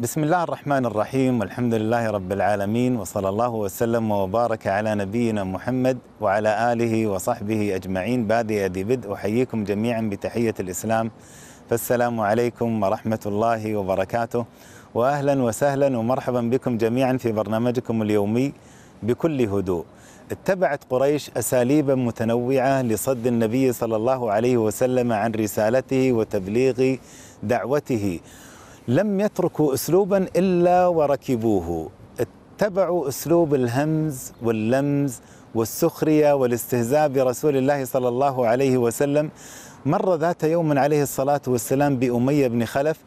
بسم الله الرحمن الرحيم والحمد لله رب العالمين وصلى الله وسلم وبارك على نبينا محمد وعلى آله وصحبه أجمعين بادئ ذي بدء أحييكم جميعا بتحية الإسلام فالسلام عليكم ورحمة الله وبركاته وأهلا وسهلا ومرحبا بكم جميعا في برنامجكم اليومي بكل هدوء اتبعت قريش أساليبا متنوعة لصد النبي صلى الله عليه وسلم عن رسالته وتبليغ دعوته لم يتركوا اسلوبا الا وركبوه اتبعوا اسلوب الهمز واللمز والسخريه والاستهزاء برسول الله صلى الله عليه وسلم مر ذات يوم عليه الصلاه والسلام باميه بن خلف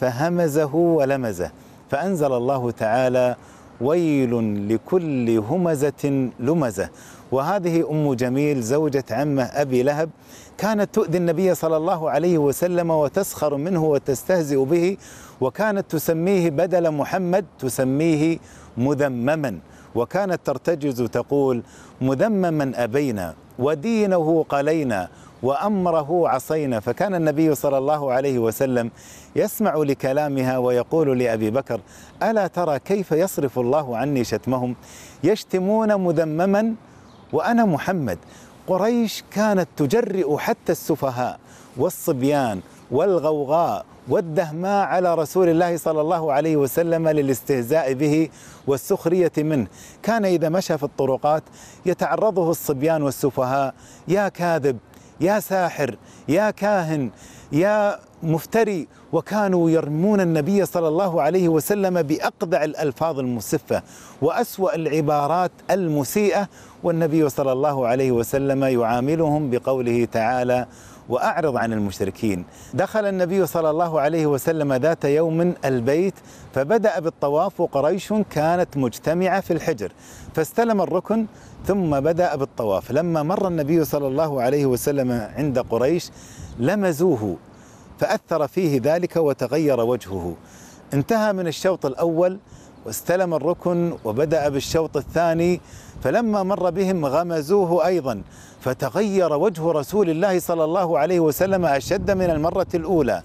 فهمزه ولمزه فانزل الله تعالى ويل لكل همزه لمزه وهذه أم جميل زوجة عمه أبي لهب كانت تؤذي النبي صلى الله عليه وسلم وتسخر منه وتستهزئ به وكانت تسميه بدل محمد تسميه مذمما وكانت ترتجز تقول مذمما أبينا ودينه قلينا وامره عصينا فكان النبي صلى الله عليه وسلم يسمع لكلامها ويقول لابي بكر الا ترى كيف يصرف الله عني شتمهم يشتمون مذمما وأنا محمد قريش كانت تجرئ حتى السفهاء والصبيان والغوغاء والدهماء على رسول الله صلى الله عليه وسلم للاستهزاء به والسخرية منه كان إذا مشى في الطرقات يتعرضه الصبيان والسفهاء يا كاذب يا ساحر يا كاهن يا مفتري وكانوا يرمون النبي صلى الله عليه وسلم باقبع الالفاظ المسفه واسوا العبارات المسيئه والنبي صلى الله عليه وسلم يعاملهم بقوله تعالى واعرض عن المشركين. دخل النبي صلى الله عليه وسلم ذات يوم البيت فبدا بالطواف وقريش كانت مجتمعه في الحجر فاستلم الركن ثم بدا بالطواف، لما مر النبي صلى الله عليه وسلم عند قريش لمزوه فأثر فيه ذلك وتغير وجهه انتهى من الشوط الأول واستلم الركن وبدأ بالشوط الثاني فلما مر بهم غمزوه أيضا فتغير وجه رسول الله صلى الله عليه وسلم أشد من المرة الأولى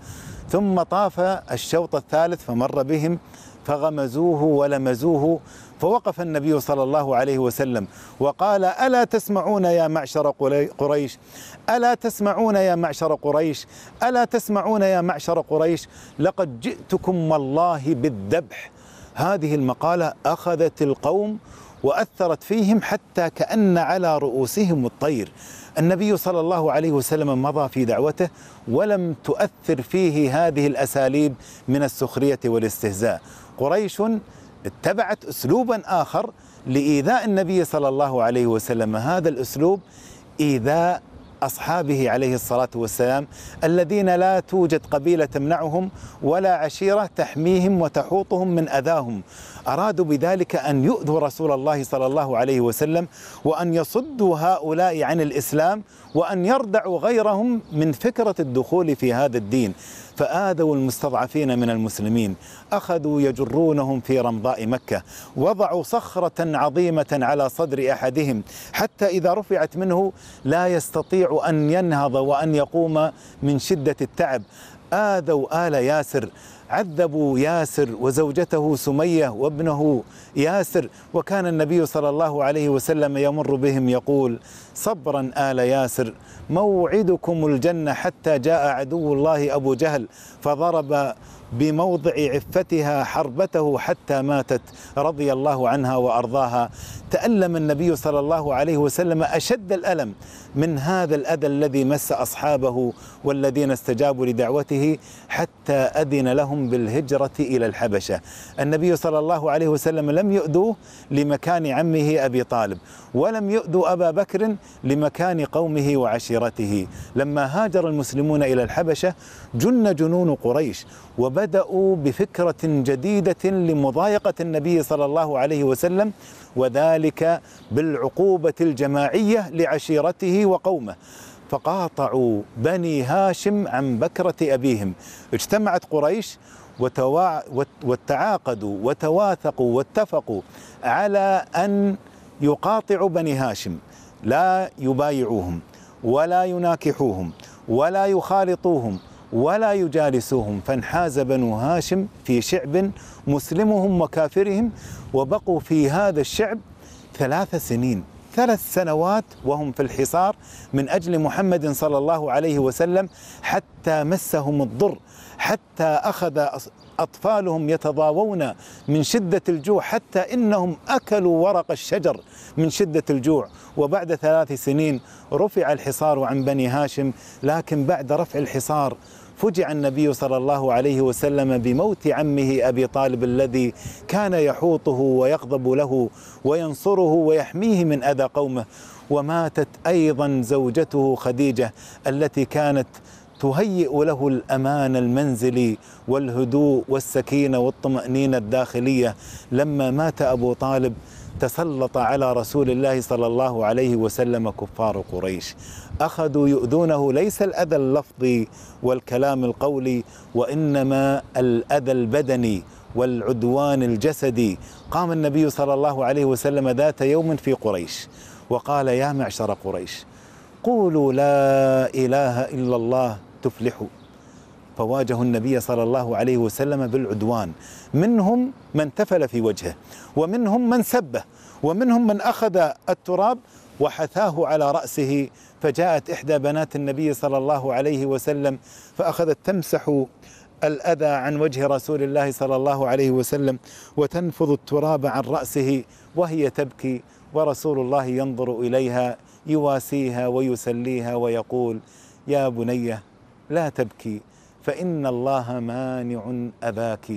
ثم طاف الشوط الثالث فمر بهم فغمزوه ولمزوه فوقف النبي صلى الله عليه وسلم وقال ألا تسمعون يا معشر قريش ألا تسمعون يا معشر قريش ألا تسمعون يا معشر قريش لقد جئتكم والله بالذبح هذه المقالة أخذت القوم واثرت فيهم حتى كان على رؤوسهم الطير. النبي صلى الله عليه وسلم مضى في دعوته ولم تؤثر فيه هذه الاساليب من السخريه والاستهزاء. قريش اتبعت اسلوبا اخر لايذاء النبي صلى الله عليه وسلم هذا الاسلوب ايذاء اصحابه عليه الصلاه والسلام الذين لا توجد قبيله تمنعهم ولا عشيره تحميهم وتحوطهم من اذاهم أرادوا بذلك أن يؤذوا رسول الله صلى الله عليه وسلم وأن يصدوا هؤلاء عن الإسلام وأن يردعوا غيرهم من فكرة الدخول في هذا الدين فآذوا المستضعفين من المسلمين أخذوا يجرونهم في رمضاء مكة وضعوا صخرة عظيمة على صدر أحدهم حتى إذا رفعت منه لا يستطيع أن ينهض وأن يقوم من شدة التعب آذوا آل ياسر عذبوا ياسر وزوجته سمية وابنه ياسر وكان النبي صلى الله عليه وسلم يمر بهم يقول صبرا آل ياسر موعدكم الجنة حتى جاء عدو الله أبو جهل فضرب بموضع عفتها حربته حتى ماتت رضي الله عنها وارضاها تالم النبي صلى الله عليه وسلم اشد الالم من هذا الاذى الذي مس اصحابه والذين استجابوا لدعوته حتى اذن لهم بالهجره الى الحبشه النبي صلى الله عليه وسلم لم يؤذوه لمكان عمه ابي طالب ولم يؤذوا ابا بكر لمكان قومه وعشيرته لما هاجر المسلمون الى الحبشه جن جنون قريش وب بدأوا بفكره جديده لمضايقه النبي صلى الله عليه وسلم وذلك بالعقوبه الجماعيه لعشيرته وقومه فقاطعوا بني هاشم عن بكره ابيهم اجتمعت قريش وتعاقدوا وتواثقوا واتفقوا على ان يقاطعوا بني هاشم لا يبايعوهم ولا يناكحوهم ولا يخالطوهم ولا يجالسوهم فانحاز بنو هاشم في شعب مسلمهم وكافرهم وبقوا في هذا الشعب ثلاث سنين ثلاث سنوات وهم في الحصار من أجل محمد صلى الله عليه وسلم حتى مسهم الضر حتى أخذ أطفالهم يتضاوون من شدة الجوع حتى إنهم أكلوا ورق الشجر من شدة الجوع وبعد ثلاث سنين رفع الحصار عن بني هاشم لكن بعد رفع الحصار فجع النبي صلى الله عليه وسلم بموت عمه ابي طالب الذي كان يحوطه ويغضب له وينصره ويحميه من اذى قومه وماتت ايضا زوجته خديجه التي كانت تهيئ له الامان المنزلي والهدوء والسكينه والطمانينه الداخليه لما مات ابو طالب تسلط على رسول الله صلى الله عليه وسلم كفار قريش اخذوا يؤذونه ليس الاذى اللفظي والكلام القولي وانما الاذى البدني والعدوان الجسدي قام النبي صلى الله عليه وسلم ذات يوم في قريش وقال يا معشر قريش قولوا لا اله الا الله تفلحوا فواجهوا النبي صلى الله عليه وسلم بالعدوان منهم من تفل في وجهه ومنهم من سبه ومنهم من أخذ التراب وحثاه على رأسه فجاءت إحدى بنات النبي صلى الله عليه وسلم فأخذت تمسح الأذى عن وجه رسول الله صلى الله عليه وسلم وتنفض التراب عن رأسه وهي تبكي ورسول الله ينظر إليها يواسيها ويسليها ويقول يا بنيه لا تبكي فإن الله مانع أباك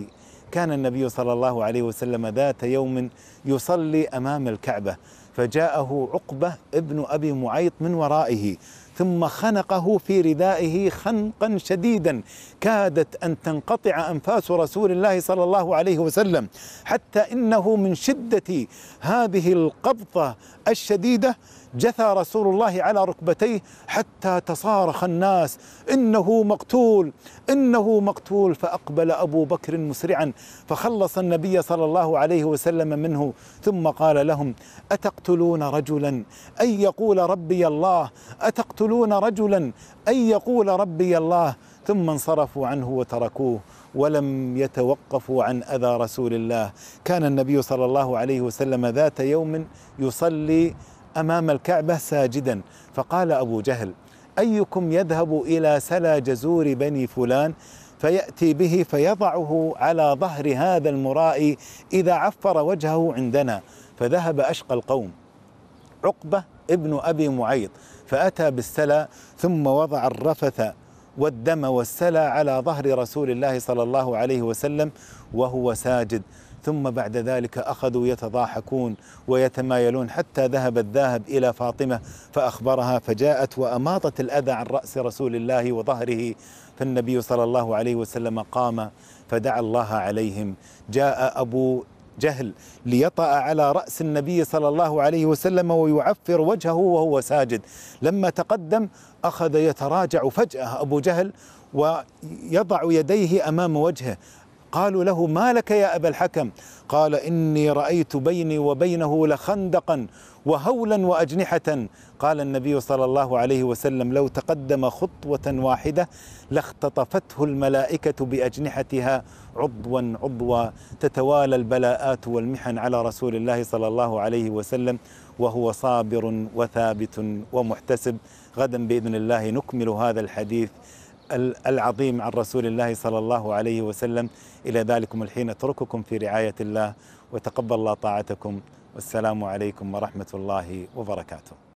كان النبي صلى الله عليه وسلم ذات يوم يصلي أمام الكعبة فجاءه عقبة ابن أبي معيط من ورائه ثم خنقه في ردائه خنقا شديدا كادت ان تنقطع انفاس رسول الله صلى الله عليه وسلم حتى انه من شده هذه القبضه الشديده جثى رسول الله على ركبتيه حتى تصارخ الناس انه مقتول انه مقتول فاقبل ابو بكر مسرعا فخلص النبي صلى الله عليه وسلم منه ثم قال لهم اتقتلون رجلا ان يقول ربي الله اتقتلون رجلا ان يقول ربي الله ثم انصرفوا عنه وتركوه ولم يتوقفوا عن اذى رسول الله كان النبي صلى الله عليه وسلم ذات يوم يصلي امام الكعبه ساجدا فقال ابو جهل ايكم يذهب الى سلا جزور بني فلان فياتي به فيضعه على ظهر هذا المراء اذا عفر وجهه عندنا فذهب اشقى القوم عقبه ابن ابي معيط فاتى بالسلا ثم وضع الرفث والدم والسلا على ظهر رسول الله صلى الله عليه وسلم وهو ساجد ثم بعد ذلك اخذوا يتضاحكون ويتمايلون حتى ذهب الذاهب الى فاطمه فاخبرها فجاءت واماطت الاذى عن راس رسول الله وظهره فالنبي صلى الله عليه وسلم قام فدعا الله عليهم جاء ابو جهل ليطأ على رأس النبي صلى الله عليه وسلم ويعفر وجهه وهو ساجد لما تقدم أخذ يتراجع فجأة أبو جهل ويضع يديه أمام وجهه قالوا له ما لك يا أبا الحكم قال إني رأيت بيني وبينه لخندقا وهولا وأجنحة قال النبي صلى الله عليه وسلم لو تقدم خطوة واحدة لاختطفته الملائكة بأجنحتها عضوا عضوا تتوالى البلاءات والمحن على رسول الله صلى الله عليه وسلم وهو صابر وثابت ومحتسب غدا بإذن الله نكمل هذا الحديث العظيم عن رسول الله صلى الله عليه وسلم إلى ذلكم الحين أترككم في رعاية الله وتقبل الله طاعتكم والسلام عليكم ورحمة الله وبركاته